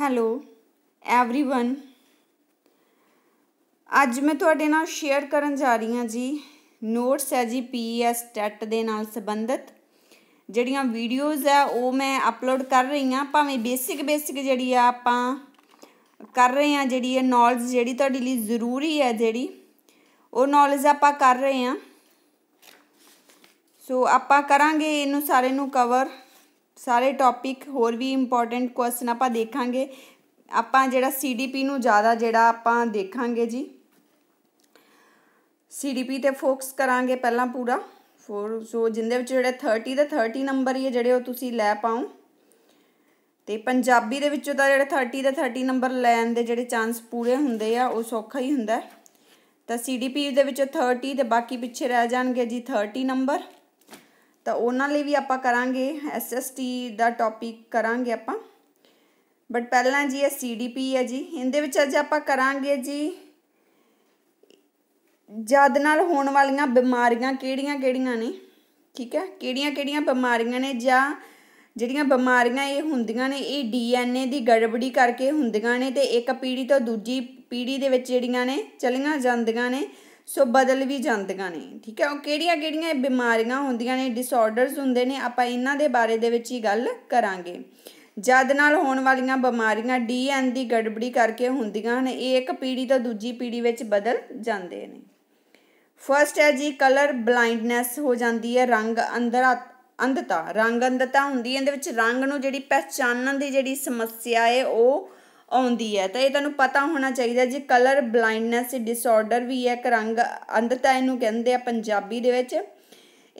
hello everyone ਅੱਜ ਮੈਂ ਤੁਹਾਡੇ ਨਾਲ ਸ਼ੇਅਰ ਕਰਨ ਜਾ ਰਹੀ ਹਾਂ ਜੀ ਨੋਟਸ ਹੈ ਜੀ ਪੀਐਸ ਟੈਟ e e ਦੇ ਨਾਲ ਸੰਬੰਧਿਤ ਜਿਹੜੀਆਂ ਵੀਡੀਓਜ਼ ਆ ਉਹ ਮੈਂ ਅਪਲੋਡ ਕਰ ਰਹੀ ਹਾਂ ਭਾਵੇਂ ਬੇਸਿਕ ਬੇਸਿਕ ਜਿਹੜੀ ਆ ਆਪਾਂ ਕਰ ਰਹੇ ਹਾਂ ਜਿਹੜੀ ਇਹ ਨੌਲੇਜ ਜਿਹੜੀ ਤੁਹਾਡੇ ਲਈ ਜ਼ਰੂਰੀ ਹੈ ਜਿਹੜੀ ਉਹ ਨੌਲੇਜ ਆਪਾਂ ਕਰ ਰਹੇ ਹਾਂ ਸੋ ਆਪਾਂ ਕਰਾਂਗੇ ਇਹਨੂੰ ਸਾਰੇ ਨੂੰ ਕਵਰ ਸਾਰੇ ਟੌਪਿਕ ਹੋਰ ਵੀ ਇੰਪੋਰਟੈਂਟ ਕੁਐਸਚਨ ਆਪਾਂ ਦੇਖਾਂਗੇ ਆਪਾਂ ਜਿਹੜਾ ਸੀਡੀਪੀ ਨੂੰ ਜ਼ਿਆਦਾ ਜਿਹੜਾ ਆਪਾਂ ਦੇਖਾਂਗੇ ਜੀ ਸੀਡੀਪੀ ਤੇ ਫੋਕਸ ਕਰਾਂਗੇ ਪਹਿਲਾਂ ਪੂਰਾ ਫੋਰ ਸੋ ਜਿੰਦੇ ਵਿੱਚ ਜਿਹੜੇ 30 ਦੇ 30 ਨੰਬਰ ਹੀ ਜਿਹੜੇ ਉਹ ਤੁਸੀਂ ਲੈ ਪਾਉ ਤੇ ਪੰਜਾਬੀ ਦੇ ਵਿੱਚੋਂ ਤਾਂ ਜਿਹੜੇ 30 ਦੇ 30 ਨੰਬਰ ਲੈਣ ਦੇ ਜਿਹੜੇ ਚਾਂਸ ਪੂਰੇ ਹੁੰਦੇ ਆ ਉਹ ਸੌਖਾ ਹੀ ਹੁੰਦਾ ਤਾਂ ਸੀਡੀਪੀ ਦੇ ਵਿੱਚੋਂ 30 ਤੇ ਬਾਕੀ ਪਿੱਛੇ ਰਹਿ ਜਾਣਗੇ ਜੀ 30 ਨੰਬਰ ਤਾਂ ਉਹਨਾਂ ਲਈ ਵੀ ਆਪਾਂ ਕਰਾਂਗੇ ਐਸਐਸਟੀ ਦਾ ਟੌਪਿਕ ਕਰਾਂਗੇ ਆਪਾਂ ਬਟ ਪਹਿਲਾਂ ਜੀ ਇਹ ਸੀਡੀਪੀ ਹੈ ਜੀ ਇਹਦੇ ਵਿੱਚ ਅੱਜ ਆਪਾਂ ਕਰਾਂਗੇ ਜੀ ਜਦ ਨਾਲ ਹੋਣ ਵਾਲੀਆਂ ਬਿਮਾਰੀਆਂ ਕਿਹੜੀਆਂ-ਕਿਹੜੀਆਂ ਨੇ ਠੀਕ ਹੈ ਕਿਹੜੀਆਂ-ਕਿਹੜੀਆਂ ਬਿਮਾਰੀਆਂ ਨੇ ਜਾਂ ਜਿਹੜੀਆਂ ਬਿਮਾਰੀਆਂ ਇਹ ਹੁੰਦੀਆਂ ਨੇ ਇਹ ਡੀਐਨਏ ਦੀ ਗੜਬੜੀ ਕਰਕੇ ਹੁੰਦੀਆਂ ਨੇ ਤੇ ਇੱਕ ਪੀੜੀ ਤੋਂ ਦੂਜੀ ਪੀੜੀ ਦੇ ਵਿੱਚ ਜਿਹੜੀਆਂ ਨੇ ਚਲੀਆਂ ਜਾਂਦੀਆਂ ਨੇ ਸੋ ਬਦਲ ਵੀ ਜਾਂਦੀਆਂ ਨੇ ਠੀਕ ਹੈ ਉਹ ਕਿਹੜੀਆਂ ਕਿਹੜੀਆਂ ਬਿਮਾਰੀਆਂ ਹੁੰਦੀਆਂ ਨੇ ਡਿਸਆਰਡਰਸ ਹੁੰਦੇ ਨੇ ਆਪਾਂ ਇਹਨਾਂ ਦੇ ਬਾਰੇ ਦੇ ਵਿੱਚ ਹੀ ਗੱਲ ਕਰਾਂਗੇ ਜਦ ਨਾਲ ਹੋਣ ਵਾਲੀਆਂ ਬਿਮਾਰੀਆਂ ਡੀਐਨ ਦੀ ਗੜਬੜੀ ਕਰਕੇ ਹੁੰਦੀਆਂ ਨੇ ਇਹ ਇੱਕ ਪੀੜੀ ਤੋਂ ਦੂਜੀ ਪੀੜੀ ਵਿੱਚ ਬਦਲ ਜਾਂਦੇ ਨੇ ਫਰਸਟ ਹੈ ਜੀ ਕਲਰ ਬਲਾਈਂਡਨੈਸ ਹੋ ਜਾਂਦੀ ਹੈ ਰੰਗ ਅੰਦਰ ਅੰਧਤਾ ਰੰਗ ਅੰਧਤਾ ਹੁੰਦੀ ਹੈ ਇਹਦੇ ਵਿੱਚ ਰੰਗ ਨੂੰ ਜਿਹੜੀ ਪਛਾਣਨ ਦੀ ਜਿਹੜੀ ਸਮੱਸਿਆ ਹੈ ਉਹ ਆਉਂਦੀ ਹੈ ਤਾਂ ਇਹ ਤੁਹਾਨੂੰ ਪਤਾ ਹੋਣਾ ਚਾਹੀਦਾ ਜੀ ਕਲਰ ਬਲਾਈਂਡਨੈਸ ਡਿਸਆਰਡਰ ਵੀ ਹੈ ਇੱਕ ਰੰਗ ਅੰਧਤਾ ਇਹਨੂੰ ਕਹਿੰਦੇ ਆ ਪੰਜਾਬੀ ਦੇ ਵਿੱਚ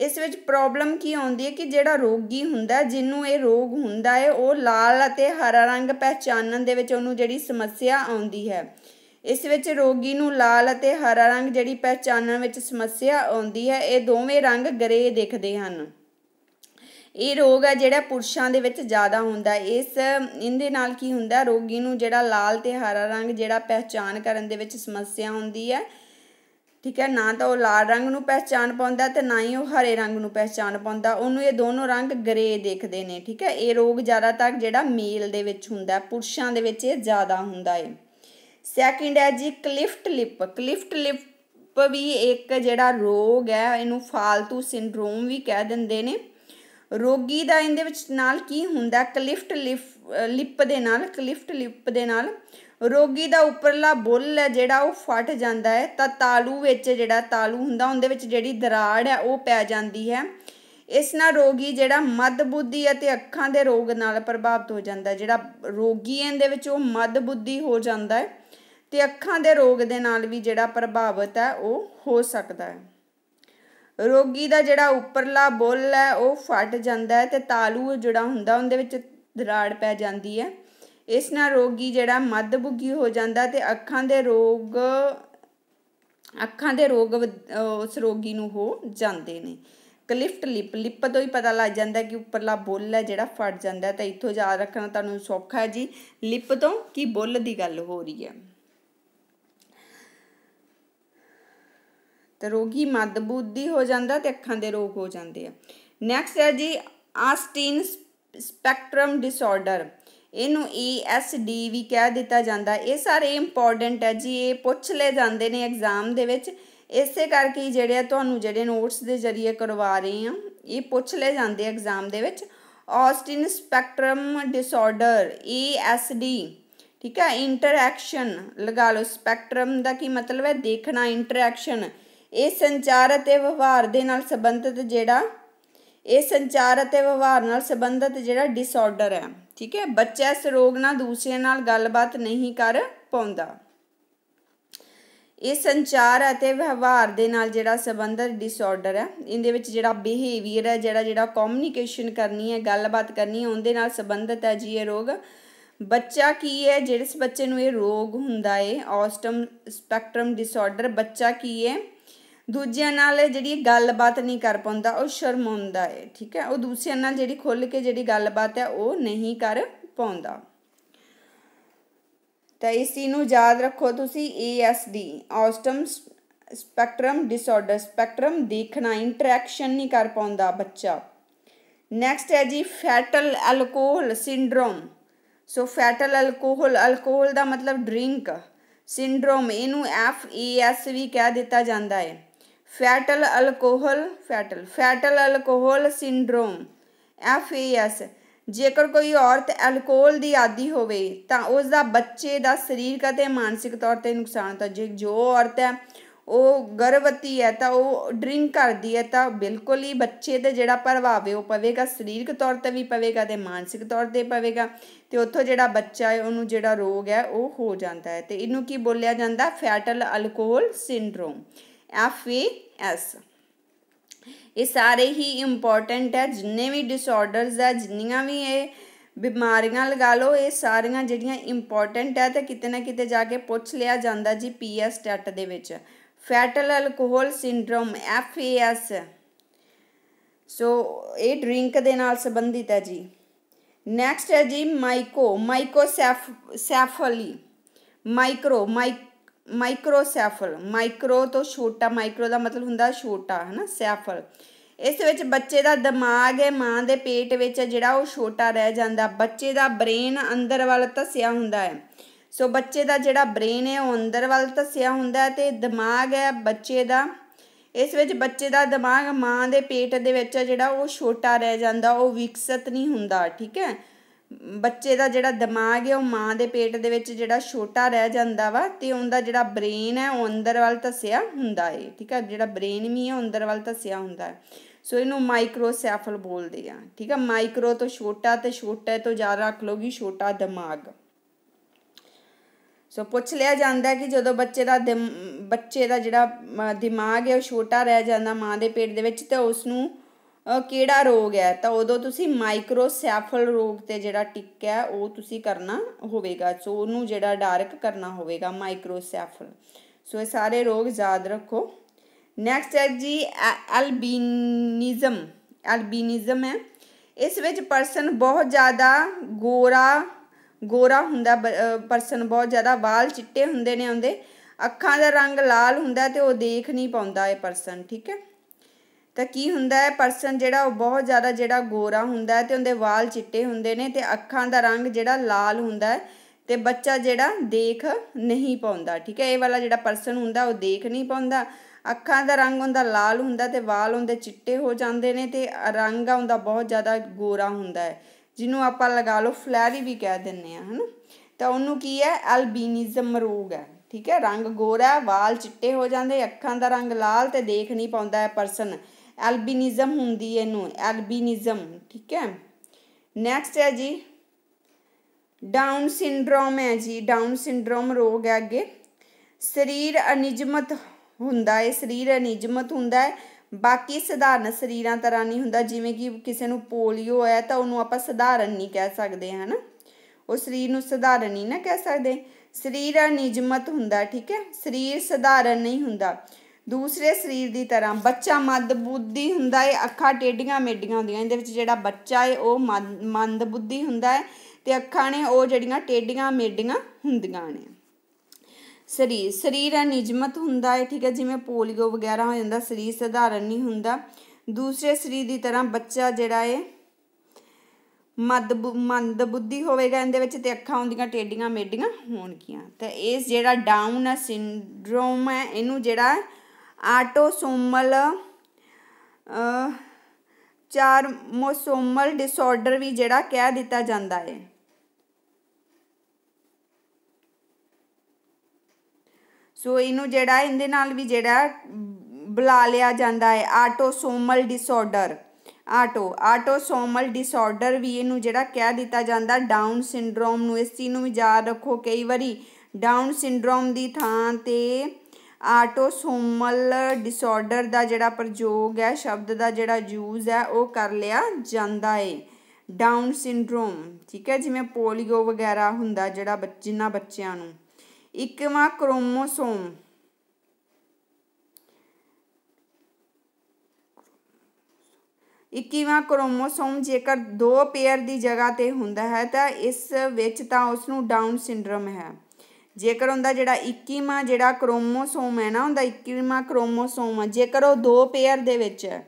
ਇਸ ਵਿੱਚ ਪ੍ਰੋਬਲਮ ਕੀ ਆਉਂਦੀ ਹੈ ਕਿ ਜਿਹੜਾ ਰੋਗੀ ਹੁੰਦਾ ਜਿਹਨੂੰ ਇਹ ਰੋਗ ਹੁੰਦਾ ਹੈ ਉਹ ਲਾਲ ਅਤੇ ਹਰਾ ਰੰਗ ਪਹਿਚਾਨਣ ਦੇ ਵਿੱਚ ਉਹਨੂੰ ਜਿਹੜੀ ਸਮੱਸਿਆ ਆਉਂਦੀ ਹੈ ਇਸ ਵਿੱਚ ਰੋਗੀ ਨੂੰ ਲਾਲ ਅਤੇ ਹਰਾ ਰੰਗ ਜਿਹੜੀ ਪਹਿਚਾਨਣ ਵਿੱਚ ਸਮੱਸਿਆ ਆਉਂਦੀ ਹੈ ਇਹ ਦੋਵੇਂ ਰੰਗ ਗ੍ਰੇ ਦਿਖਦੇ ਹਨ ਇਹ ਰੋਗ ਆ ਜਿਹੜਾ ਪੁਰਸ਼ਾਂ ਦੇ ਵਿੱਚ ਜ਼ਿਆਦਾ ਹੁੰਦਾ ਇਸ ਇਹਦੇ ਨਾਲ ਕੀ ਹੁੰਦਾ ਰੋਗੀ ਨੂੰ ਜਿਹੜਾ ਲਾਲ ਤੇ ਹਰਾ ਰੰਗ ਜਿਹੜਾ ਪਹਿਚਾਨ ਕਰਨ ਦੇ ਵਿੱਚ ਸਮੱਸਿਆ ਹੁੰਦੀ ਹੈ ਠੀਕ ਹੈ ਨਾ ਤਾਂ ਉਹ ਲਾਲ ਰੰਗ ਨੂੰ ਪਹਿਚਾਨ ਪਾਉਂਦਾ ਤੇ ਨਾ ਹੀ ਉਹ ਹਰੇ ਰੰਗ ਨੂੰ ਪਹਿਚਾਨ ਪਾਉਂਦਾ ਉਹਨੂੰ ਇਹ ਦੋਨੋਂ ਰੰਗ ਗ੍ਰੇ ਦੇਖਦੇ ਨੇ ਠੀਕ ਹੈ ਇਹ ਰੋਗ ਜ਼ਿਆਦਾਤਰ ਜਿਹੜਾ ਮੇਲ ਦੇ ਵਿੱਚ ਹੁੰਦਾ ਪੁਰਸ਼ਾਂ ਦੇ ਵਿੱਚ ਇਹ ਜ਼ਿਆਦਾ ਹੁੰਦਾ ਹੈ ਸੈਕਿੰਡ ਹੈ ਜੀ ਕਲਿਫਟ ਲਿਪ ਕਲਿਫਟ ਲਿਪ ਵੀ ਇੱਕ ਜਿਹੜਾ ਰੋਗ ਹੈ ਇਹਨੂੰ ਫਾਲਤੂ ਸਿੰਡਰੋਮ ਵੀ ਕਹਿ ਦਿੰਦੇ ਨੇ ਰੋਗੀ ਦਾ ਇਹਦੇ ਵਿੱਚ ਨਾਲ ਕੀ ਹੁੰਦਾ ਕਲਿਫਟ ਲਿਪ ਦੇ ਨਾਲ ਕਲਿਫਟ ਲਿਪ ਦੇ ਨਾਲ ਰੋਗੀ ਦਾ ਉੱਪਰਲਾ ਬੁੱਲ ਹੈ ਜਿਹੜਾ ਉਹ ਫਟ ਜਾਂਦਾ ਹੈ ਤਾਂ ਤਾਲੂ ਵਿੱਚ ਜਿਹੜਾ ਤਾਲੂ ਹੁੰਦਾ ਉਹਦੇ ਵਿੱਚ ਜਿਹੜੀ ਦਰਾੜ ਹੈ ਉਹ ਪੈ ਜਾਂਦੀ ਹੈ ਇਸ ਨਾਲ ਰੋਗੀ ਜਿਹੜਾ ਮਦ ਬੁੱਧੀ ਅਤੇ ਅੱਖਾਂ ਦੇ ਰੋਗ ਨਾਲ ਪ੍ਰਭਾਵਿਤ ਹੋ ਜਾਂਦਾ ਜਿਹੜਾ ਰੋਗੀ ਇਹਦੇ ਵਿੱਚ ਉਹ ਮਦ ਬੁੱਧੀ ਹੋ ਜਾਂਦਾ ਹੈ ਤੇ ਅੱਖਾਂ ਦੇ ਰੋਗ ਦੇ ਨਾਲ ਵੀ ਜਿਹੜਾ ਪ੍ਰਭਾਵਿਤ ਹੈ ਉਹ ਹੋ ਸਕਦਾ ਹੈ ਰੋਗੀ ਦਾ ਜਿਹੜਾ ਉੱਪਰਲਾ ਬੁੱਲ ਹੈ ਉਹ ਫਟ ਜਾਂਦਾ ਹੈ ਤੇ ਤਾਲੂ ਜਿਹੜਾ ਹੁੰਦਾ ਉਹਦੇ ਵਿੱਚ ਦਰਾੜ ਪੈ ਜਾਂਦੀ ਹੈ ਇਸ ਨਾਲ ਰੋਗੀ ਜਿਹੜਾ ਮੱਦਬੁਗੀ ਹੋ ਜਾਂਦਾ ਤੇ ਅੱਖਾਂ ਦੇ ਰੋਗ ਅੱਖਾਂ ਦੇ ਰੋਗ ਉਸ ਰੋਗੀ ਨੂੰ ਹੋ ਜਾਂਦੇ ਨੇ ਕਲਿਫਟ ਲਿਪ ਲਿਪ ਤੋਂ ਹੀ ਪਤਾ ਲੱਗ ਜਾਂਦਾ ਕਿ ਉੱਪਰਲਾ ਬੁੱਲ ਹੈ ਜਿਹੜਾ ਫਟ ਜਾਂਦਾ ਤਾਂ ਇੱਥੋਂ ਯਾਦ ਰੱਖਣਾ ਤੁਹਾਨੂੰ ਸੌਖਾ ਹੈ ਜੀ ਲਿਪ ਤੋਂ ਕਿ ਬੁੱਲ ਦੀ ਗੱਲ ਹੋ ਰਹੀ ਹੈ ਤਾਂ ਰੋਗੀ ਮਦਬੁੱਧੀ ਹੋ ਜਾਂਦਾ ਤੇ ਅੱਖਾਂ ਦੇ ਰੋਗ ਹੋ ਜਾਂਦੇ ਆ ਨੈਕਸਟ ਹੈ ਜੀ ਆਸਟੀਨ ਸਪੈਕਟਰਮ ਡਿਸਆਰਡਰ ਇਹਨੂੰ ESD ਵੀ ਕਹਿ ਦਿੱਤਾ ਜਾਂਦਾ ਇਹ ਸਾਰੇ ਇੰਪੋਰਟੈਂਟ ਹੈ ਜੀ ਇਹ ਪੁੱਛ ਲਏ ਜਾਂਦੇ ਨੇ ਐਗਜ਼ਾਮ ਦੇ ਵਿੱਚ ਇਸੇ ਕਰਕੇ ਜਿਹੜੇ ਆ ਤੁਹਾਨੂੰ ਜਿਹੜੇ ਨੋਟਸ ਦੇ ਜ਼ਰੀਏ ਕਰਵਾ ਰਹੇ ਆ ਇਹ ਪੁੱਛ ਲਏ ਜਾਂਦੇ ਐਗਜ਼ਾਮ ਦੇ ਵਿੱਚ ਆਸਟਿਨ ਸਪੈਕਟਰਮ ਡਿਸਆਰਡਰ ESD ਠੀਕ ਹੈ ਇੰਟਰੈਕਸ਼ਨ ਲਗਾ ਲਓ ਸਪੈਕਟਰਮ ਦਾ ਕੀ ਮਤਲਬ ਹੈ ਦੇਖਣਾ ਇੰਟਰੈਕਸ਼ਨ ਇਹ ਸੰਚਾਰ ਅਤੇ ਵਿਵਹਾਰ ਦੇ ਨਾਲ ਸੰਬੰਧਿਤ ਜਿਹੜਾ ਇਹ ਸੰਚਾਰ ਅਤੇ ਵਿਵਹਾਰ ਨਾਲ ਸੰਬੰਧਿਤ ਜਿਹੜਾ ਡਿਸਆਰਡਰ ਹੈ ਠੀਕ ਹੈ ਬੱਚਾ ਇਸ ਰੋਗ ਨਾਲ ਦੂਸਰਿਆਂ ਨਾਲ ਗੱਲਬਾਤ ਨਹੀਂ ਕਰ ਪਾਉਂਦਾ ਇਹ ਸੰਚਾਰ ਅਤੇ ਵਿਵਹਾਰ ਦੇ ਨਾਲ ਜਿਹੜਾ ਸੰਬੰਧਿਤ ਡਿਸਆਰਡਰ ਹੈ ਇਹਦੇ ਵਿੱਚ ਜਿਹੜਾ ਬਿਹੇਵੀਅਰ ਹੈ ਜਿਹੜਾ ਜਿਹੜਾ ਕਮਿਊਨੀਕੇਸ਼ਨ ਕਰਨੀ ਹੈ ਗੱਲਬਾਤ ਕਰਨੀ ਹੈ ਉਹਦੇ ਨਾਲ ਸੰਬੰਧਿਤ ਹੈ ਜੀ ਇਹ ਰੋਗ ਬੱਚਾ ਕੀ ਹੈ ਜਿਹੜੇ ਬੱਚੇ ਨੂੰ ਇਹ ਰੋਗ ਹੁੰਦਾ ਹੈ ਆਸਟਮ ਸਪੈਕਟਰਮ ਡਿਸਆਰਡਰ ਬੱਚਾ ਕੀ ਹੈ ਦੂਜਿਆਂ ਨਾਲ ਜਿਹੜੀ ਗੱਲਬਾਤ ਨਹੀਂ ਕਰ ਪਾਉਂਦਾ ਉਹ ਸ਼ਰਮਾਉਂਦਾ ਹੈ ਠੀਕ ਹੈ ਉਹ ਦੂਸਰਿਆਂ ਨਾਲ ਜਿਹੜੀ ਖੁੱਲ ਕੇ ਜਿਹੜੀ ਗੱਲਬਾਤ ਹੈ ਉਹ ਨਹੀਂ ਕਰ ਪਾਉਂਦਾ ਤਾਂ ਇਸ ਚੀਜ਼ ਨੂੰ ਯਾਦ ਰੱਖੋ ਤੁਸੀਂ ASD ਆਸਟਮ ਸਪੈਕਟਰਮ ਡਿਸਆਰਡਰ ਸਪੈਕਟਰਮ ਦੇਖਣਾ ਇੰਟਰੈਕਸ਼ਨ ਨਹੀਂ ਕਰ ਪਾਉਂਦਾ ਬੱਚਾ ਨੈਕਸਟ ਹੈ ਜੀ fetal alcohol syndrome so fetal alcohol alcohol ਦਾ ਮਤਲਬ ਡਰਿੰਕ ਸਿੰਡਰੋਮ ਇਹਨੂੰ ਐਸ ਵੀ ਕਹਿ ਦਿੱਤਾ ਜਾਂਦਾ ਹੈ fetal alcohol fetal fetal alcohol syndrome F A S ਜੇਕਰ ਕੋਈ ਔਰਤ ਅਲਕੋਹਲ ਦੀ ਆਦੀ ਹੋਵੇ ਤਾਂ ਉਸ ਦਾ ਬੱਚੇ ਦਾ ਸਰੀਰਕ ਅਤੇ ਮਾਨਸਿਕ ਤੌਰ ਤੇ ਨੁਕਸਾਨ ਤਾਂ ਜੇ ਜੋ ਔਰਤ ਹੈ ਉਹ ਗਰਭਵਤੀ ਹੈ ਤਾਂ ਉਹ ਡਰਿੰਕ ਕਰਦੀ ਹੈ ਤਾਂ ਬਿਲਕੁਲ ਹੀ ਬੱਚੇ ਤੇ ਜਿਹੜਾ ਪ੍ਰਭਾਵ ਹੈ ਉਹ ਪਵੇਗਾ ਸਰੀਰਕ ਤੌਰ ਤੇ ਵੀ ਪਵੇਗਾ ਤੇ ਮਾਨਸਿਕ ਤੌਰ ਤੇ ਪਵੇਗਾ ਤੇ ਉੱਥੋਂ ਜਿਹੜਾ ਬੱਚਾ ਹੈ ਉਹਨੂੰ ਜਿਹੜਾ ਰੋਗ ਹੈ ਉਹ ਹੋ ਜਾਂਦਾ ਹੈ ਤੇ ਇਹਨੂੰ ਕੀ ਬੋਲਿਆ ਜਾਂਦਾ fetal alcohol syndrome F A S ਇਹ ਸਾਰੇ ਹੀ ਇੰਪੋਰਟੈਂਟ ਹੈ ਜਿੰਨੇ ਵੀ ਡਿਸਆਰਡਰਸ ਹੈ ਜਿੰਨੀਆਂ ਵੀ ਇਹ ਬਿਮਾਰੀਆਂ ਲਗਾ ਲਓ ਇਹ ਸਾਰੀਆਂ ਜਿਹੜੀਆਂ ਇੰਪੋਰਟੈਂਟ ਹੈ ਤਾਂ ਕਿਤੇ ਨਾ ਕਿਤੇ ਜਾ ਕੇ ਪੁੱਛ ਲਿਆ ਜਾਂਦਾ ਜੀ ਪੀਐਸ ਟੈਟ ਦੇ ਵਿੱਚ fetal alcohol syndrome FAS so ਇਹ ਡਰਿੰਕ ਦੇ ਨਾਲ ਸੰਬੰਧਿਤ ਹੈ ਜੀ ਨੈਕਸਟ ਹੈ ਜੀ micro microcephaly micro mic microcephaly micro ਤੋਂ ਛੋਟਾ ਮਾਈਕਰੋ ਦਾ ਮਤਲਬ ਹੁੰਦਾ ਛੋਟਾ ਹੈ ਨਾ ਸੈਫਲ ਇਸ ਵਿੱਚ ਬੱਚੇ ਦਾ ਦਿਮਾਗ ਹੈ ਮਾਂ ਦੇ ਪੇਟ ਵਿੱਚ ਜਿਹੜਾ ਉਹ ਛੋਟਾ ਰਹਿ ਜਾਂਦਾ ਬੱਚੇ ਦਾ ਬ੍ਰੇਨ ਅੰਦਰ ਵੱਲ ਧਸਿਆ ਹੁੰਦਾ ਹੈ ਸੋ ਬੱਚੇ ਦਾ ਜਿਹੜਾ ਬ੍ਰੇਨ ਹੈ ਉਹ ਅੰਦਰ ਵੱਲ ਧਸਿਆ ਹੁੰਦਾ ਹੈ ਤੇ ਦਿਮਾਗ ਹੈ ਬੱਚੇ ਦਾ ਇਸ ਵਿੱਚ ਬੱਚੇ ਦਾ ਦਿਮਾਗ ਮਾਂ ਦੇ ਪੇਟ ਦੇ ਵਿੱਚ ਜਿਹੜਾ ਉਹ ਛੋਟਾ ਰਹਿ ਜਾਂਦਾ ਉਹ ਵਿਕਸਿਤ ਨਹੀਂ ਹੁੰਦਾ ਠੀਕ ਹੈ ਬੱਚੇ ਦਾ ਜਿਹੜਾ ਦਿਮਾਗ ਹੈ ਉਹ ਮਾਂ ਦੇ ਪੇਟ ਦੇ ਵਿੱਚ ਜਿਹੜਾ ਛੋਟਾ ਰਹਿ ਜਾਂਦਾ ਵਾ ਤੇ ਉਹਦਾ ਜਿਹੜਾ ਬ੍ਰੇਨ ਹੈ ਉਹ ਅੰਦਰ ਵੱਲ ਧਸਿਆ ਹੁੰਦਾ ਹੈ ਠੀਕ ਹੈ ਜਿਹੜਾ ਬ੍ਰੇਨ ਵੀ ਹੈ ਅੰਦਰ ਵੱਲ ਧਸਿਆ ਹੁੰਦਾ ਹੈ ਸੋ ਇਹਨੂੰ ਮਾਈਕਰੋਸੈਫਲ ਬੋਲਦੇ ਆ ਠੀਕ ਹੈ ਮਾਈਕਰੋ ਤੋਂ ਛੋਟਾ ਤੇ ਛੋਟਾ ਤੋਂ ਜ਼ਿਆਦਾ ਰੱਖ ਲੋਗੀ ਛੋਟਾ ਦਿਮਾਗ ਸੋ ਪੁੱਛ ਲਿਆ ਜਾਂਦਾ ਕਿ ਜਦੋਂ ਬੱਚੇ ਦਾ ਬੱਚੇ ਦਾ ਜਿਹੜਾ ਦਿਮਾਗ ਹੈ ਉਹ ਛੋਟਾ ਰਹਿ ਜਾਂਦਾ ਮਾਂ ਦੇ ਪੇਟ ਦੇ ਵਿੱਚ ਤੇ ਉਸ ਨੂੰ ਕਿਹੜਾ ਰੋਗ ਹੈ ਤਾਂ ਉਦੋਂ ਤੁਸੀਂ ਮਾਈਕਰੋਸੈਫਲ ਰੋਗ ਤੇ ਜਿਹੜਾ ਟਿੱਕ ਹੈ ਉਹ ਤੁਸੀਂ ਕਰਨਾ ਹੋਵੇਗਾ ਸੋ ਉਹਨੂੰ ਜਿਹੜਾ ਡਾਰਕ ਕਰਨਾ ਹੋਵੇਗਾ ਮਾਈਕਰੋਸੈਫਲ ਸੋ ਇਹ ਸਾਰੇ ਰੋਗ ਯਾਦ ਰੱਖੋ ਨੈਕਸਟ ਹੈ ਜੀ ਐਲਬੀਨਿਜ਼ਮ ਐਲਬੀਨਿਜ਼ਮ ਹੈ ਇਸ ਵਿੱਚ ਪਰਸਨ ਬਹੁਤ ਜ਼ਿਆਦਾ ਗੋਰਾ ਗੋਰਾ ਹੁੰਦਾ ਪਰਸਨ ਬਹੁਤ ਜ਼ਿਆਦਾ ਵਾਲ ਚਿੱਟੇ ਹੁੰਦੇ ਨੇ ਆਉਂਦੇ ਅੱਖਾਂ ਦਾ ਰੰਗ ਲਾਲ ਹੁੰਦਾ ਤੇ ਉਹ ਦੇਖ ਨਹੀਂ ਪਾਉਂਦਾ ਇਹ ਪਰਸਨ ਠੀਕ ਹੈ ਤਾਂ ਕੀ ਹੁੰਦਾ ਹੈ ਪਰਸਨ ਜਿਹੜਾ ਉਹ ਬਹੁਤ ਜ਼ਿਆਦਾ ਜਿਹੜਾ ਗੋਰਾ ਹੁੰਦਾ ਹੈ ਤੇ ਉਹਦੇ ਵਾਲ ਚਿੱਟੇ ਹੁੰਦੇ ਨੇ ਤੇ ਅੱਖਾਂ ਦਾ ਰੰਗ ਜਿਹੜਾ ਲਾਲ ਹੁੰਦਾ ਹੈ ਤੇ ਬੱਚਾ ਜਿਹੜਾ ਦੇਖ ਨਹੀਂ ਪਾਉਂਦਾ ਠੀਕ ਹੈ ਇਹ ਵਾਲਾ ਜਿਹੜਾ ਪਰਸਨ ਹੁੰਦਾ ਉਹ ਦੇਖ ਨਹੀਂ ਪਾਉਂਦਾ ਅੱਖਾਂ ਦਾ ਰੰਗ ਉਹਦਾ ਲਾਲ ਹੁੰਦਾ ਤੇ ਵਾਲ ਉਹਦੇ ਚਿੱਟੇ ਹੋ ਜਾਂਦੇ ਨੇ ਤੇ ਰੰਗ ਉਹਦਾ ਬਹੁਤ ਜ਼ਿਆਦਾ ਗੋਰਾ ਹੁੰਦਾ ਹੈ ਜਿਹਨੂੰ ਆਪਾਂ ਲਗਾ ਲਓ ਫਲੈਰੀ ਵੀ ਕਹਿ ਦਿੰਨੇ ਆ ਹਨਾ ਤਾਂ ਉਹਨੂੰ ਕੀ ਹੈ ਐਲਬੀਨਿਜ਼ਮ ਰੋਗ ਹੈ ਠੀਕ ਹੈ ਰੰਗ ਗੋਰਾ ਵਾਲ ਚਿੱਟੇ ਹੋ ਜਾਂਦੇ ਅੱਖਾਂ ਦਾ ਰੰਗ ਲਾਲ ਤੇ ਦੇਖ ਨਹੀਂ ਪਾਉਂਦਾ ਹੈ ਪਰਸਨ ਐਲਬਿਨਿਜ਼ਮ ਹੁੰਦੀ ਹੈ ਇਹਨੂੰ ਐਲਬਿਨਿਜ਼ਮ ਠੀਕ ਹੈ ਨੈਕਸਟ ਹੈ ਜੀ ਡਾਊਨ ਸਿੰਡਰੋਮ ਹੈ ਜੀ ਡਾਊਨ ਸਿੰਡਰੋਮ ਰੋਗ ਹੈ ਅੱਗੇ ਸਰੀਰ ਅਨਿਜਮਤ ਹੁੰਦਾ ਹੈ ਸਰੀਰ ਅਨਿਜਮਤ ਹੁੰਦਾ ਹੈ ਬਾਕੀ ਸਧਾਰਨ ਸਰੀਰਾਂ ਤਰ੍ਹਾਂ ਨਹੀਂ ਹੁੰਦਾ ਜਿਵੇਂ ਕਿ ਕਿਸੇ ਨੂੰ ਪੋਲੀਓ ਹੈ ਤਾਂ ਉਹਨੂੰ ਆਪਾਂ ਸਧਾਰਨ ਨਹੀਂ ਕਹਿ ਸਕਦੇ ਹਨ ਉਹ ਸਰੀਰ ਨੂੰ ਸਧਾਰਨ ਨਹੀਂ ਨਾ ਕਹਿ ਸਕਦੇ ਸਰੀਰ ਅਨਿਜਮਤ ਹੁੰਦਾ ਠੀਕ ਹੈ ਸਰੀਰ ਸਧਾਰਨ ਨਹੀਂ ਹੁੰਦਾ ਦੂਸਰੇ ਸਰੀਰ ਦੀ ਤਰ੍ਹਾਂ ਬੱਚਾ ਬੁੱਧੀ ਹੁੰਦਾ ਹੈ ਅੱਖਾਂ ਟੇਡੀਆਂ ਮੇਡੀਆਂ ਹੁੰਦੀਆਂ ਇਹਦੇ ਵਿੱਚ ਜਿਹੜਾ ਬੱਚਾ ਹੈ ਉਹ ਮੰਦ ਬੁੱਧੀ ਹੁੰਦਾ ਹੈ ਤੇ ਅੱਖਾਂ ਨੇ ਉਹ ਜਿਹੜੀਆਂ ਟੇਡੀਆਂ ਮੇਡੀਆਂ ਹੁੰਦੀਆਂ ਨੇ ਸਰੀਰ ਸਰੀਰ ਅਨਿਜਮਤ ਹੁੰਦਾ ਹੈ ਠੀਕ ਹੈ ਜਿਵੇਂ ਪੋਲੀਓ ਵਗੈਰਾ ਹੋ ਜਾਂਦਾ ਸਰੀਰ ਸਧਾਰਨ ਨਹੀਂ ਹੁੰਦਾ ਦੂਸਰੇ ਸਰੀਰ ਦੀ ਤਰ੍ਹਾਂ ਬੱਚਾ ਜਿਹੜਾ ਹੈ ਮਦ ਮੰਦ ਬੁੱਧੀ ਹੋਵੇਗਾ ਇਹਦੇ ਵਿੱਚ ਤੇ ਅੱਖਾਂ ਹੁੰਦੀਆਂ ਟੇਡੀਆਂ ਮੇਡੀਆਂ ਹੋਣਗੀਆਂ ਤੇ ਇਹ ਜਿਹੜਾ ਡਾਊਨ ਸਿੰਡਰੋਮ ਹੈ ਇਹਨੂੰ ਜਿਹੜਾ ਆਟੋਸੋਮਲ ਚਾਰ ਮੋਸੋਮਲ ਡਿਸਆਰਡਰ ਵੀ ਜਿਹੜਾ ਕਹਿ ਦਿੱਤਾ ਜਾਂਦਾ ਹੈ ਸੋ ਇਹਨੂੰ ਜਿਹੜਾ ਇਹਦੇ ਨਾਲ ਵੀ ਜਿਹੜਾ ਬੁਲਾ ਲਿਆ ਜਾਂਦਾ ਹੈ autosomal disorder auto autosomal disorder ਵੀ ਇਹਨੂੰ ਜਿਹੜਾ ਕਹਿ ਦਿੱਤਾ ਜਾਂਦਾ ਡਾਊਨ ਸਿੰਡਰੋਮ ਨੂੰ ਇਸ ਚੀਜ਼ ਨੂੰ ਵੀ ਯਾਦ ਰੱਖੋ ਕਈ ਵਾਰੀ ਡਾਊਨ ਸਿੰਡਰੋਮ ਦੀ ਥਾਂ ਤੇ ਆਟੋਸੋਮਲ ਡਿਸਆਰਡਰ ਦਾ ਜਿਹੜਾ ਪ੍ਰਯੋਗ ਹੈ ਸ਼ਬਦ ਦਾ ਜਿਹੜਾ ਯੂਜ਼ ਹੈ ਉਹ ਕਰ ਲਿਆ ਜਾਂਦਾ ਏ ਡਾਊਨ ਸਿੰਡਰੋਮ ਠੀਕ ਹੈ ਜਿਵੇਂ ਪੋਲੀਓ ਵਗੈਰਾ ਹੁੰਦਾ ਜਿਹੜਾ ਜਿਨ੍ਹਾਂ ਬੱਚਿਆਂ ਨੂੰ ਇੱਕਵਾਂ ਕ੍ਰੋਮੋਸੋਮ ਇੱਕੀਵਾਂ ਕ੍ਰੋਮੋਸੋਮ ਜੇਕਰ ਦੋ ਪੇਅਰ ਦੀ ਜਗ੍ਹਾ ਤੇ ਹੁੰਦਾ ਹੈ ਤਾਂ ਇਸ ਵਿੱਚ ਤਾਂ ਉਸ ਨੂੰ ਡਾਊਨ ਸਿੰਡਰਮ ਹੈ ਜੇਕਰ ਉਹਦਾ ਜਿਹੜਾ 21ਵਾਂ ਜਿਹੜਾ ਕ੍ਰੋਮੋਸੋਮ ਹੈ ਨਾ ਉਹਦਾ 21ਵਾਂ ਕ੍ਰੋਮੋਸੋਮ ਹੈ ਜੇਕਰ ਉਹ ਦੋ ਪੇਅਰ ਦੇ ਵਿੱਚ ਹੈ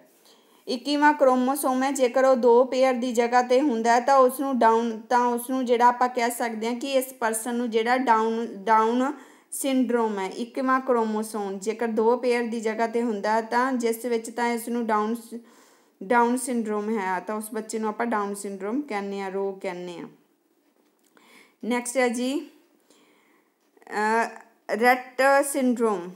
21ਵਾਂ ਕ੍ਰੋਮੋਸੋਮ ਹੈ ਜੇਕਰ ਉਹ ਦੋ ਪੇਅਰ ਦੀ ਜਗ੍ਹਾ ਤੇ ਹੁੰਦਾ ਤਾਂ ਉਸ ਨੂੰ ਡਾਊਨ ਤਾਂ ਉਸ ਨੂੰ ਜਿਹੜਾ ਆਪਾਂ ਕਹਿ ਸਕਦੇ ਹਾਂ ਕਿ ਇਸ ਪਰਸਨ ਨੂੰ ਜਿਹੜਾ ਡਾਊਨ ਡਾਊਨ ਸਿੰਡਰੋਮ ਹੈ 21ਵਾਂ ਕ੍ਰੋਮੋਸੋਮ ਜੇਕਰ ਦੋ ਪੇਅਰ ਦੀ ਜਗ੍ਹਾ ਤੇ ਹੁੰਦਾ ਤਾਂ ਜਿਸ ਵਿੱਚ ਤਾਂ ਇਸ ਨੂੰ ਡਾਊਨ ਡਾਊਨ ਸਿੰਡਰੋਮ ਹੈ ਤਾਂ ਉਸ ਬੱਚੇ ਨੂੰ ਆਪਾਂ ਡਾਊਨ ਸਿੰਡਰੋਮ ਕਹਿੰਨੇ ਆ ਰੋਗ ਕਹਿੰਨੇ ਆ ਨੈਕਸਟ ਹੈ ਜੀ ਰੈਟ ਸਿੰਡਰੋਮ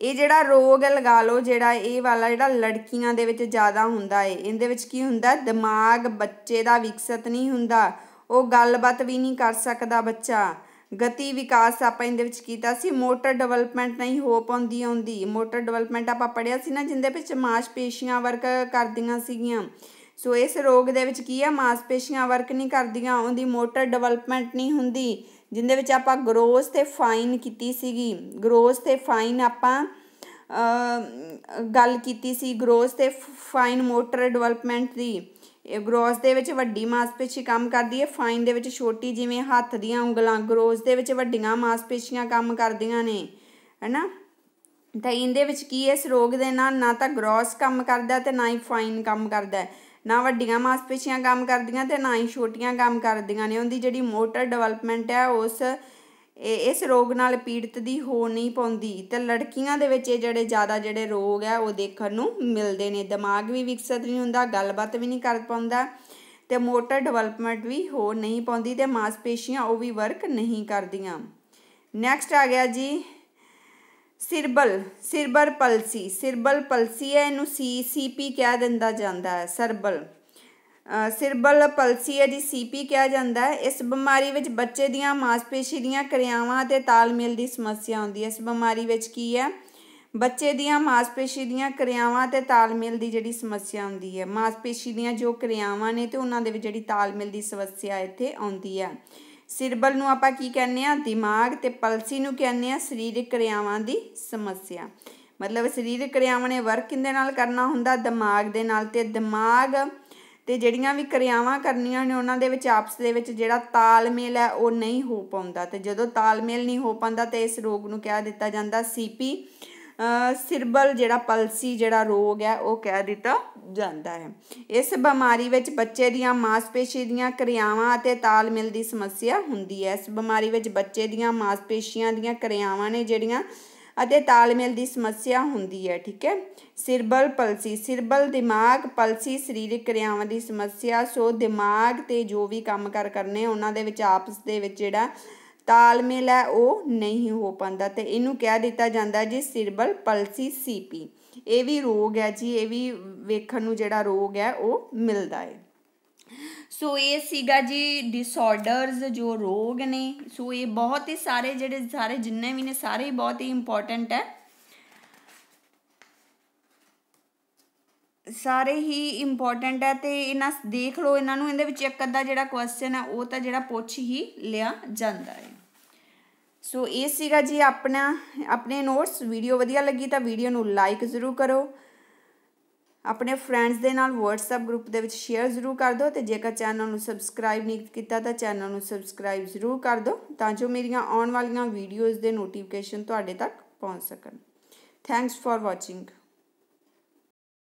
ਇਹ ਜਿਹੜਾ ਰੋਗ ਹੈ ਲਗਾ ਲਓ ਜਿਹੜਾ ਇਹ ਵਾਲਾ ਜਿਹੜਾ ਲੜਕੀਆਂ ਦੇ ਵਿੱਚ ਜ਼ਿਆਦਾ ਹੁੰਦਾ ਹੈ ਇਹਦੇ ਵਿੱਚ ਕੀ ਹੁੰਦਾ ਦਿਮਾਗ ਬੱਚੇ ਦਾ ਵਿਕਸਿਤ ਨਹੀਂ ਹੁੰਦਾ ਉਹ ਗੱਲਬਾਤ ਵੀ ਨਹੀਂ ਕਰ ਸਕਦਾ ਬੱਚਾ ਗਤੀ ਵਿਕਾਸ ਆਪਾਂ ਇਹਦੇ ਵਿੱਚ ਕੀਤਾ ਸੀ ਮੋਟਰ ਡਿਵੈਲਪਮੈਂਟ ਨਹੀਂ ਹੋ ਪਉਂਦੀ ਆਉਂਦੀ ਮੋਟਰ ਡਿਵੈਲਪਮੈਂਟ ਆਪਾਂ ਪੜਿਆ ਸੀ ਨਾ ਜਿੰਦੇ ਵਿੱਚ ਮਾਸਪੇਸ਼ੀਆਂ ਵਰਕ ਕਰਦੀਆਂ ਸੀਗੀਆਂ ਸੋ ਇਸ ਰੋਗ ਦੇ ਵਿੱਚ ਕੀ ਆ ਮਾਸਪੇਸ਼ੀਆਂ ਵਰਕ ਨਹੀਂ ਕਰਦੀਆਂ ਉਹਦੀ ਮੋਟਰ ਡਿਵੈਲਪਮੈਂਟ ਨਹੀਂ ਹੁੰਦੀ ਜਿੰਦੇ ਵਿੱਚ ਆਪਾਂ ਗਰੋਸ ਤੇ ਫਾਈਨ ਕੀਤੀ ਸੀਗੀ ਗਰੋਸ ਤੇ ਫਾਈਨ ਆਪਾਂ ਗੱਲ ਕੀਤੀ ਸੀ ਗਰੋਸ ਤੇ ਫਾਈਨ ਮੋਟਰ ਡਿਵੈਲਪਮੈਂਟ ਦੀ ਗਰੋਸ ਦੇ ਵਿੱਚ ਵੱਡੀ ਮਾਸਪੇਸ਼ੀ ਕੰਮ ਕਰਦੀ ਹੈ ਫਾਈਨ ਦੇ ਵਿੱਚ ਛੋਟੀ ਜਿਵੇਂ ਹੱਥ ਦੀਆਂ ਉਂਗਲਾਂ ਗਰੋਸ ਦੇ ਵਿੱਚ ਵੱਡੀਆਂ ਮਾਸਪੇਸ਼ੀਆਂ ਕੰਮ ਕਰਦੀਆਂ ਨੇ ਹੈਨਾ ਤਾਂ ਇਹਦੇ ਵਿੱਚ ਕੀ ਇਸ ਰੋਗ ਦੇ ਨਾਲ ਨਾ ਤਾਂ ਗਰੋਸ ਕੰਮ ਕਰਦਾ ਤੇ ਨਾ ਹੀ ਫਾਈਨ ਕੰਮ ਕਰਦਾ ਨਾ ਵੱਡੀਆਂ ਮਾਸਪੇਸ਼ੀਆਂ ਕੰਮ ਕਰਦੀਆਂ ਤੇ ਨਾ ਹੀ ਛੋਟੀਆਂ ਕੰਮ ਕਰਦੀਆਂ ਨੇ ਉਹਦੀ ਜਿਹੜੀ ਮੋਟਰ ਡਿਵੈਲਪਮੈਂਟ ਹੈ ਉਸ ਇਸ ਰੋਗ ਨਾਲ ਪੀੜਤ ਦੀ ਹੋ ਨਹੀਂ ਪਉਂਦੀ ਤੇ ਲੜਕੀਆਂ ਦੇ ਵਿੱਚ ਇਹ ਜਿਹੜੇ ਜ਼ਿਆਦਾ ਜਿਹੜੇ ਰੋਗ ਹੈ ਉਹ ਦੇਖਣ ਨੂੰ ਮਿਲਦੇ ਨੇ ਦਿਮਾਗ ਵੀ ਵਿਕਸਿਤ ਨਹੀਂ ਹੁੰਦਾ ਗੱਲਬਾਤ ਵੀ ਨਹੀਂ ਕਰ ਪਾਉਂਦਾ ਤੇ ਮੋਟਰ ਡਿਵੈਲਪਮੈਂਟ ਵੀ ਹੋ ਨਹੀਂ ਪਉਂਦੀ ਤੇ ਮਾਸਪੇਸ਼ੀਆਂ ਉਹ ਵੀ ਵਰਕ ਨਹੀਂ ਕਰਦੀਆਂ ਨੈਕਸਟ ਆ ਗਿਆ ਜੀ ਸਿਰਬਲ ਸਿਰਬਰ ਪਲਸੀ ਸਿਰਬਲ ਪਲਸੀ ਹੈ ਇਹਨੂੰ ਸੀ ਪੀ ਕਿਹਾ ਦਿੰਦਾ ਜਾਂਦਾ ਹੈ ਸਰਬਲ ਸਿਰਬਲ ਪਲਸੀ ਹੈ ਜੀ ਪੀ ਕਿਹਾ ਜਾਂਦਾ ਹੈ ਇਸ ਬਿਮਾਰੀ ਵਿੱਚ ਬੱਚੇ ਦੀਆਂ ਮਾਸਪੇਸ਼ੀ ਦੀਆਂ ਕਿਰਿਆਵਾਂ ਤੇ ਤਾਲਮੇਲ ਦੀ ਸਮੱਸਿਆ ਆਉਂਦੀ ਹੈ ਇਸ ਬਿਮਾਰੀ ਵਿੱਚ ਕੀ ਹੈ ਬੱਚੇ ਦੀਆਂ ਮਾਸਪੇਸ਼ੀ ਦੀਆਂ ਕਿਰਿਆਵਾਂ ਤੇ ਤਾਲਮੇਲ ਦੀ ਜਿਹੜੀ ਸਮੱਸਿਆ ਆਉਂਦੀ ਹੈ ਮਾਸਪੇਸ਼ੀ ਦੀਆਂ ਜੋ ਕਿਰਿਆਵਾਂ ਨੇ ਤੇ ਉਹਨਾਂ ਦੇ ਵਿੱਚ ਜਿਹੜੀ ਤਾਲਮੇਲ ਦੀ ਸਮੱਸਿਆ ਇੱਥੇ ਆਉਂਦੀ ਹੈ ਸਿਰਬਲ ਨੂੰ ਆਪਾਂ ਕੀ ਕਹਿੰਦੇ ਆ ਦਿਮਾਗ ਤੇ ਪਲਸੀ ਨੂੰ ਕਹਿੰਦੇ ਆ ਸਰੀਰਕ ਕਿਰਿਆਵਾਂ ਦੀ ਸਮੱਸਿਆ ਮਤਲਬ ਸਰੀਰਕ ਕਿਰਿਆਵਾਂ ਨੇ ਵਰਕ ਕਿੰਦੇ ਨਾਲ ਕਰਨਾ ਹੁੰਦਾ ਦਿਮਾਗ ਦੇ ਨਾਲ ਤੇ ਦਿਮਾਗ ਤੇ ਜਿਹੜੀਆਂ ਵੀ ਕਿਰਿਆਵਾਂ ਕਰਨੀਆਂ ਨੇ ਉਹਨਾਂ ਦੇ ਵਿੱਚ ਆਪਸ ਦੇ ਵਿੱਚ ਜਿਹੜਾ ਤਾਲਮੇਲ ਹੈ ਉਹ ਨਹੀਂ ਹੋ ਪਾਉਂਦਾ ਤੇ ਜਦੋਂ ਤਾਲਮੇਲ ਨਹੀਂ ਹੋ ਪਾਉਂਦਾ ਤੇ ਇਸ ਰੋਗ ਨੂੰ ਕਿਹਾ ਦਿੱਤਾ ਜਾਂਦਾ ਸੀਪੀ ਸਿਰਬਲ ਜਿਹੜਾ ਪਲਸੀ ਜਿਹੜਾ ਰੋਗ ਹੈ ਉਹ ਕਹਿ ਦਿੱਤਾ ਜਾਂਦਾ ਹੈ ਇਸ ਬਿਮਾਰੀ ਵਿੱਚ ਬੱਚੇ ਦੀਆਂ ਮਾਸਪੇਸ਼ੀ ਦੀਆਂ ਕਿਰਿਆਵਾਂ ਅਤੇ ਤਾਲਮੇਲ ਦੀ ਸਮੱਸਿਆ ਹੁੰਦੀ ਹੈ ਇਸ ਬਿਮਾਰੀ ਵਿੱਚ ਬੱਚੇ ਦੀਆਂ ਮਾਸਪੇਸ਼ੀਆਂ ਦੀਆਂ ਕਿਰਿਆਵਾਂ ਨੇ ਜਿਹੜੀਆਂ ਅਤੇ ਤਾਲਮੇਲ ਦੀ ਸਮੱਸਿਆ ਹੁੰਦੀ ਹੈ ਠੀਕ ਹੈ ਸਿਰਬਲ ਪਲਸੀ ਸਿਰਬਲ ਦਿਮਾਗ ਪਲਸੀ ਸਰੀਰਕ ਕਿਰਿਆਵਾਂ ਦੀ ਸਮੱਸਿਆ ਸੋ ਦਿਮਾਗ ਤੇ ਜੋ ਵੀ ਕੰਮ ਕਰ ਕਰਨੇ ਉਹਨਾਂ ਦੇ ਵਿੱਚ ਆਪਸ ਦੇ ਵਿੱਚ ਜਿਹੜਾ ਤਾਲਮੇਲ ਹੈ ਉਹ ਨਹੀਂ ਹੋ ਪਾਂਦਾ ਤੇ ਇਹਨੂੰ ਕਹਿ ਦਿੱਤਾ ਜਾਂਦਾ ਜੀ ਸਿਰਬਲ ਪਲਸੀ ਸੀਪੀ ਇਹ ਵੀ ਰੋਗ ਹੈ ਜੀ ਇਹ ਵੀ ਵੇਖਣ ਨੂੰ ਜਿਹੜਾ ਰੋਗ ਹੈ ਉਹ ਮਿਲਦਾ ਹੈ ਸੋ ਇਹ ਸੀਗਾ ਜੀ ਡਿਸਆਰਡਰਸ ਜੋ ਰੋਗ ਨੇ ਸੋ ਇਹ ਬਹੁਤ ਹੀ ਸਾਰੇ ਜਿਹੜੇ ਸਾਰੇ ਜਿੰਨੇ ਵੀ ਨੇ ਸਾਰੇ ਬਹੁਤ ਹੀ ਇੰਪੋਰਟੈਂਟ ਹੈ ਸਾਰੇ ਹੀ ਇੰਪੋਰਟੈਂਟ ਹੈ ਤੇ ਇਹਨਾਂ ਦੇਖ ਲਓ ਇਹਨਾਂ ਨੂੰ ਇਹਦੇ ਵਿੱਚ ਇੱਕ ਅੱਧਾ ਜਿਹੜਾ ਕੁਐਸਚਨ ਹੈ ਉਹ ਤਾਂ ਜਿਹੜਾ ਪੁੱਛ ਹੀ ਲਿਆ ਜਾਂਦਾ ਹੈ ਸੋ ਇਹ ਸੀਗਾ ਜੀ ਆਪਣਾ ਆਪਣੇ ਨੋਟਸ ਵੀਡੀਓ ਵਧੀਆ ਲੱਗੀ ਤਾਂ ਵੀਡੀਓ ਨੂੰ ਲਾਈਕ ਜ਼ਰੂਰ ਕਰੋ ਆਪਣੇ ਫਰੈਂਡਸ ਦੇ ਨਾਲ WhatsApp ਗਰੁੱਪ ਦੇ ਵਿੱਚ ਸ਼ੇਅਰ ਜ਼ਰੂਰ ਕਰ ਦਿਓ ਤੇ ਜੇਕਰ ਚੈਨਲ ਨੂੰ ਸਬਸਕ੍ਰਾਈਬ ਨਹੀਂ ਕੀਤਾ ਤਾਂ ਚੈਨਲ ਨੂੰ ਸਬਸਕ੍ਰਾਈਬ ਜ਼ਰੂਰ ਕਰ ਦਿਓ ਤਾਂ ਜੋ ਮੇਰੀਆਂ ਆਉਣ ਵਾਲੀਆਂ ਵੀਡੀਓਜ਼ ਦੇ ਨੋਟੀਫਿਕੇਸ਼ਨ ਤੁਹਾਡੇ ਤੱਕ ਪਹੁੰਚ ਸਕਣ ਥੈਂਕਸ ਫਾਰ ਵਾਚਿੰਗ